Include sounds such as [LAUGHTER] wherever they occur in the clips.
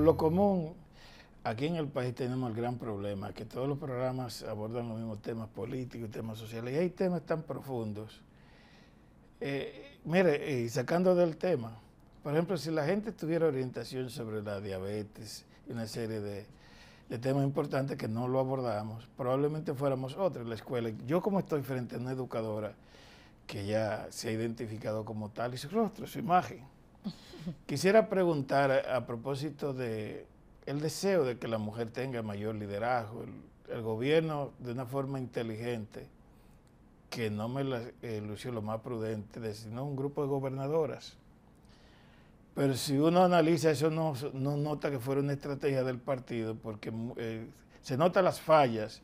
lo común, aquí en el país tenemos el gran problema, que todos los programas abordan los mismos temas políticos, y temas sociales, y hay temas tan profundos. Eh, mire, sacando del tema, por ejemplo, si la gente tuviera orientación sobre la diabetes y una serie de, temas importantes que no lo abordamos, probablemente fuéramos otra la escuela. Yo como estoy frente a una educadora que ya se ha identificado como tal y su rostro, su imagen, Quisiera preguntar a, propósito de el deseo de que la mujer tenga mayor liderazgo, el, gobierno de una forma inteligente, que no me la, eh, lo más prudente, sino un grupo de gobernadoras. Pero si uno analiza eso, no, nota que fuera una estrategia del partido, porque eh, se notan las fallas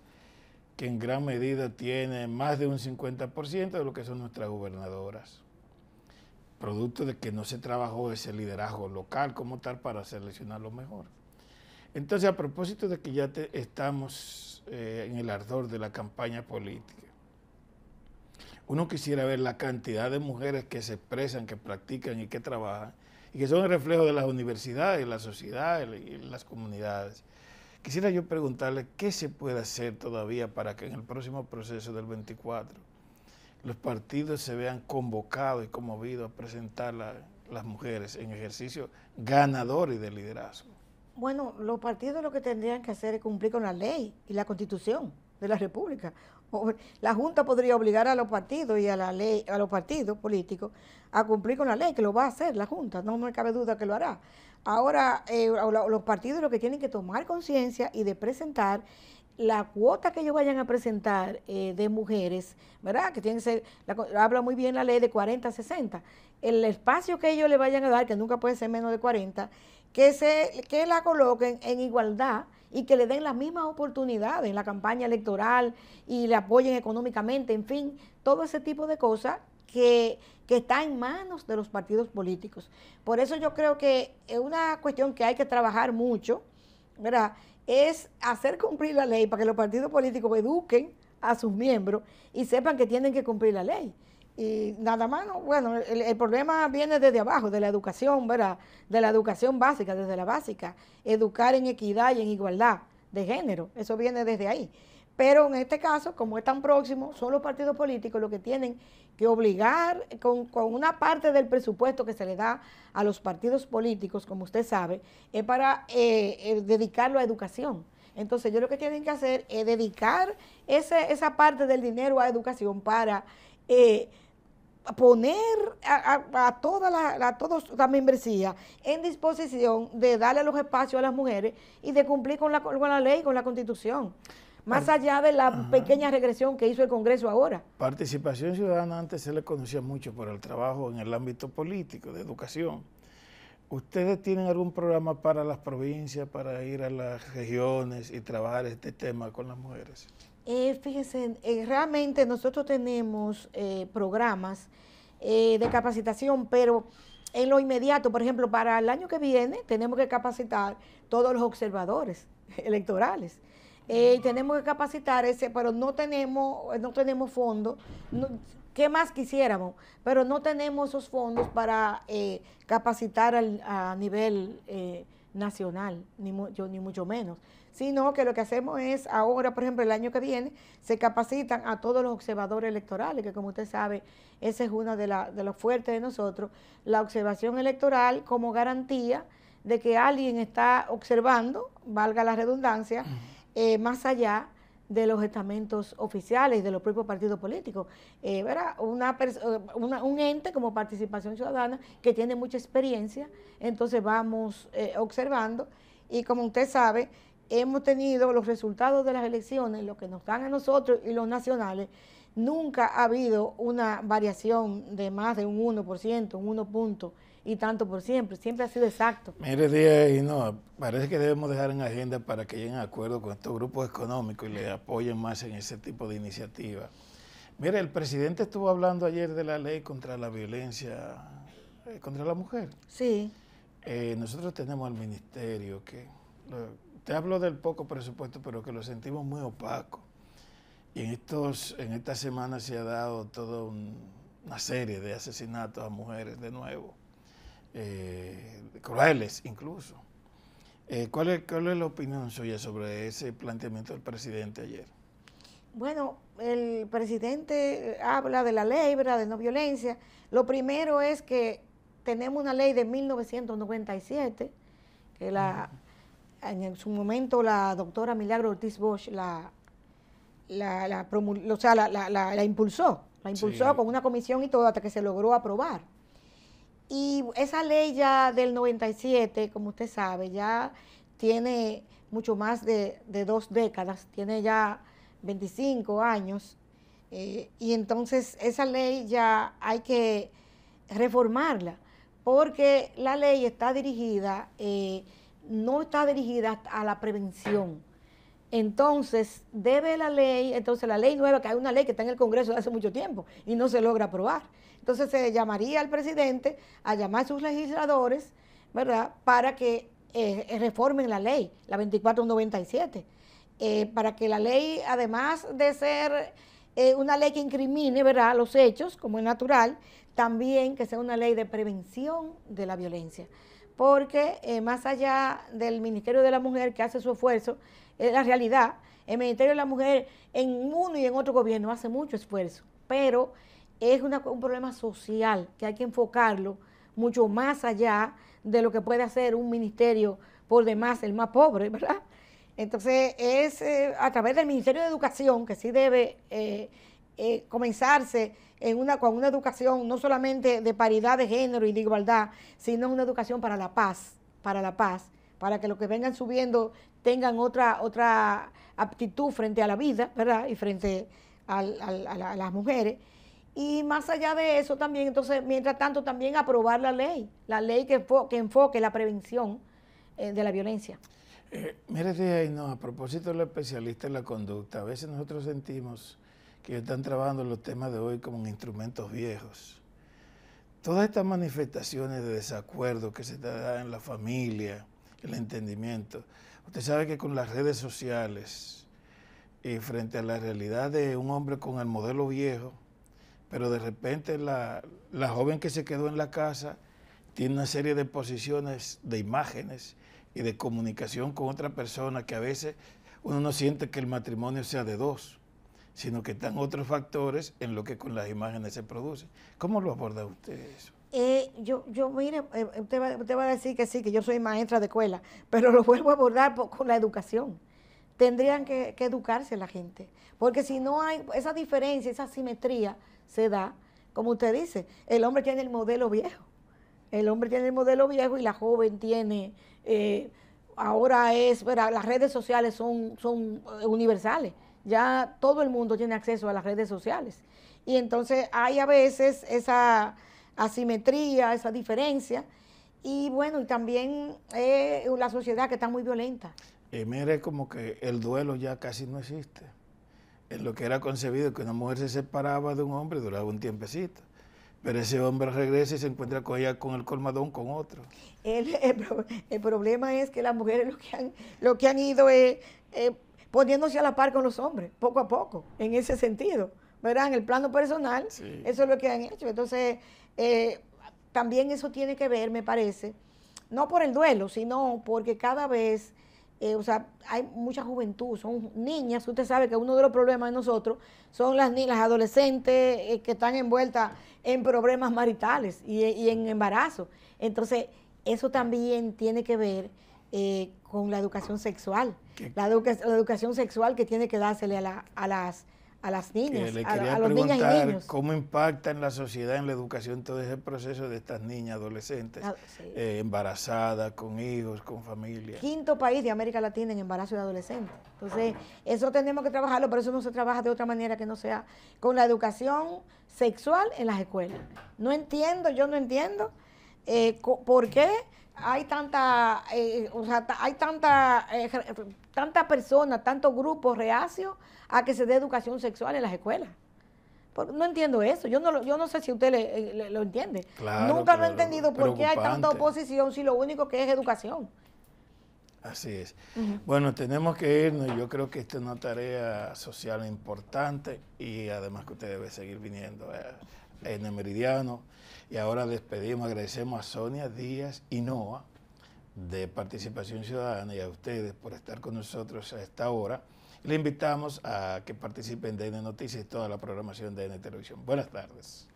que en gran medida tiene más de un 50% de lo que son nuestras gobernadoras producto de que no se trabajó ese liderazgo local como tal para seleccionar lo mejor. Entonces, a propósito de que ya estamos eh, en el ardor de la campaña política, uno quisiera ver la cantidad de mujeres que se expresan, que practican y que trabajan, y que son el reflejo de las universidades, la sociedad y las comunidades. Quisiera yo preguntarle qué se puede hacer todavía para que en el próximo proceso del 24 los partidos se vean convocados y conmovidos a presentar las mujeres en ejercicio ganador y de liderazgo? Bueno, los partidos lo que tendrían que hacer es cumplir con la ley y la constitución de la República. la Junta podría obligar a los partidos y a la ley, a los partidos políticos a cumplir con la ley, que lo va a hacer la Junta, no me cabe duda que lo hará. Ahora, eh, los partidos lo que tienen que tomar conciencia y de presentar la cuota que ellos vayan a presentar eh, de mujeres, ¿verdad? Que tiene que ser, habla muy bien la ley de 40 a 60, el espacio que ellos le vayan a dar, que nunca puede ser menos de 40, que, se, que la coloquen en igualdad y que le den las mismas oportunidades en la campaña electoral y le apoyen económicamente, en fin, todo ese tipo de cosas que, que está en manos de los partidos políticos. Por eso yo creo que es una cuestión que hay que trabajar mucho, ¿verdad? es hacer cumplir la ley para que los partidos políticos eduquen a sus miembros y sepan que tienen que cumplir la ley. Y nada más, bueno, el, el, problema viene desde abajo, de la educación, ¿verdad? De la educación básica, desde la básica. Educar en equidad y en igualdad de género, eso viene desde ahí. Pero en este caso, como es tan próximo, son los partidos políticos los que tienen que obligar con, una parte del presupuesto que se le da a los partidos políticos, como usted sabe, es para eh, eh, dedicarlo a educación. Entonces, yo lo que tienen que hacer es dedicar esa parte del dinero a educación para eh, poner a, a, a, toda la, a todos membresía en disposición de darle los espacios a las mujeres y de cumplir con la, con la ley, con la constitución más allá de la pequeña regresión que hizo el Congreso ahora. Participación ciudadana antes se le conocía mucho por el trabajo en el ámbito político, de educación. ¿Ustedes tienen algún programa para las provincias, para ir a las regiones y trabajar este tema con las mujeres? Eh, fíjense, eh, realmente nosotros tenemos eh, programas de capacitación, pero en lo inmediato, por ejemplo, para el año que viene tenemos que capacitar todos los observadores [LAUGHS] electorales. Eh, tenemos que capacitar ese, pero no tenemos, eh, no tenemos fondos. ¿Qué más quisiéramos? Pero no tenemos esos fondos para eh, capacitar a nivel nacional, ni, ni mucho menos. Sino que lo que hacemos es, ahora, por ejemplo, el año que viene, se capacitan a todos los observadores electorales, que como usted sabe, esa es una de, de las fuertes de nosotros, la observación electoral como garantía de que alguien está observando, valga la redundancia, eh, más allá de los estamentos oficiales, y de los propios partidos políticos. Eh, eh una, un ente como Participación Ciudadana que tiene mucha experiencia, entonces vamos eh, observando y como usted sabe, hemos tenido los resultados de las elecciones, lo que nos dan a nosotros y los nacionales, nunca ha habido una variación de más de un 1%, un 1 punto y tanto por siempre. Siempre ha sido exacto. Mire, y no, parece que debemos dejar en agenda para que lleguen a acuerdo con estos grupos económicos y le apoyen más en ese tipo de iniciativas. Mire, el presidente estuvo hablando ayer de la ley contra la violencia eh, contra la mujer. Sí. Eh, nosotros tenemos al ministerio que... te hablo del poco presupuesto, pero que lo sentimos muy opaco. Y en, estos, en esta semana se ha dado toda una serie de asesinatos a mujeres de nuevo eh, crueles incluso. Eh, ¿cuál, es, ¿Cuál es la opinión suya sobre ese planteamiento del presidente ayer? Bueno, el presidente eh, habla de la ley, ¿verdad? De no violencia. Lo primero es que tenemos una ley de 1997, que la, en su momento la doctora Milagro Ortiz Bosch la, la, la, impulsó, la impulsó con una comisión y todo hasta que se logró aprobar. Y esa ley ya del 97, como usted sabe, ya tiene mucho más de, dos décadas, tiene ya 25 años, eh, y entonces esa ley ya hay que reformarla, porque la ley está dirigida, eh, no está dirigida a la prevención, entonces, debe la ley, entonces la ley nueva, que hay una ley que está en el Congreso de hace mucho tiempo y no se logra aprobar. Entonces se llamaría al presidente a llamar a sus legisladores, ¿verdad?, para que eh, reformen la ley, la 2497, eh, para que la ley, además de ser eh, una ley que incrimine, ¿verdad?, los hechos, como es natural, también que sea una ley de prevención de la violencia porque eh, más allá del Ministerio de la Mujer que hace su esfuerzo, es la realidad, el Ministerio de la Mujer en uno y en otro gobierno hace mucho esfuerzo, pero es un problema social que hay que enfocarlo mucho más allá de lo que puede hacer un ministerio por demás, el más pobre, ¿verdad? Entonces es eh, a través del Ministerio de Educación que sí debe eh, eh, comenzarse en una, con una educación no solamente de paridad de género y de igualdad, sino una educación para la paz, para la paz, para que los que vengan subiendo tengan otra, otra aptitud frente a la vida, ¿verdad? Y frente a, las mujeres. Y más allá de eso también, entonces, mientras tanto, también aprobar la ley, la ley que, enfoque, la prevención eh, de la violencia. Eh, mire, no, a propósito de especialista en la conducta, a veces nosotros sentimos que están trabajando los temas de hoy como instrumentos viejos. Todas estas manifestaciones de desacuerdo que se dan en la familia, el entendimiento. Usted sabe que con las redes sociales, y eh, frente a la realidad de un hombre con el modelo viejo, pero de repente la, la joven que se quedó en la casa tiene una serie de posiciones, de imágenes y de comunicación con otra persona que a veces uno no siente que el matrimonio sea de dos sino que están otros factores en lo que con las imágenes se produce. ¿Cómo lo aborda usted eso? Eh, yo, yo, mire, eh, usted va, usted va, a decir que sí, que yo soy maestra de escuela, pero lo vuelvo a abordar con la educación. Tendrían que, educarse la gente, porque si no hay esa diferencia, esa simetría se da, como usted dice, el hombre tiene el modelo viejo, el hombre tiene el modelo viejo y la joven tiene, eh, ahora es, las redes sociales son, son universales, ya todo el mundo tiene acceso a las redes sociales. Y entonces hay a veces esa asimetría, esa diferencia. Y bueno, y también eh, la sociedad que está muy violenta. Y eh, mire como que el duelo ya casi no existe. En eh, lo que era concebido que una mujer se separaba de un hombre duraba un tiempecito. Pero ese hombre regresa y se encuentra con ella con el colmadón, con otro. El, problema es que las mujeres lo que han, lo que han ido es poniéndose a la par con los hombres, poco a poco, en ese sentido, ¿verdad? En el plano personal, eso es lo que han hecho. Entonces, eh, también eso tiene que ver, me parece, no por el duelo, sino porque cada vez, eh, o sea, hay mucha juventud, son niñas, usted sabe que uno de los problemas de nosotros son las niñas, las adolescentes eh, que están envueltas en problemas maritales y, y en embarazo. Entonces, eso también tiene que ver eh, con la educación sexual. La, educación sexual que tiene que dársele a, las a las niñas, a, los y niños. ¿Cómo impacta en la sociedad, en la educación, todo ese proceso de estas niñas adolescentes, ah, eh, embarazadas, con hijos, con familia? Quinto país de América Latina en embarazo de adolescentes. Entonces, eso tenemos que trabajarlo, pero eso no se trabaja de otra manera que no sea con la educación sexual en las escuelas. No entiendo, yo no entiendo eh, ¿por qué hay tanta, eh, o sea, hay tanta, eh, persona, tantos grupos reacios a que se dé educación sexual en las escuelas? no entiendo eso. Yo no, yo no sé si usted lo entiende. Nunca lo he entendido por qué hay tanta oposición si lo único que es educación. Así es. Bueno, tenemos que irnos. Yo creo que esta es una tarea social importante y además que usted debe seguir viniendo en el Meridiano. Y ahora despedimos, agradecemos a Sonia Díaz y Noa de Participación Ciudadana y a ustedes por estar con nosotros a esta hora. Le invitamos a que participen de N Noticias y toda la programación de N Televisión. Buenas tardes.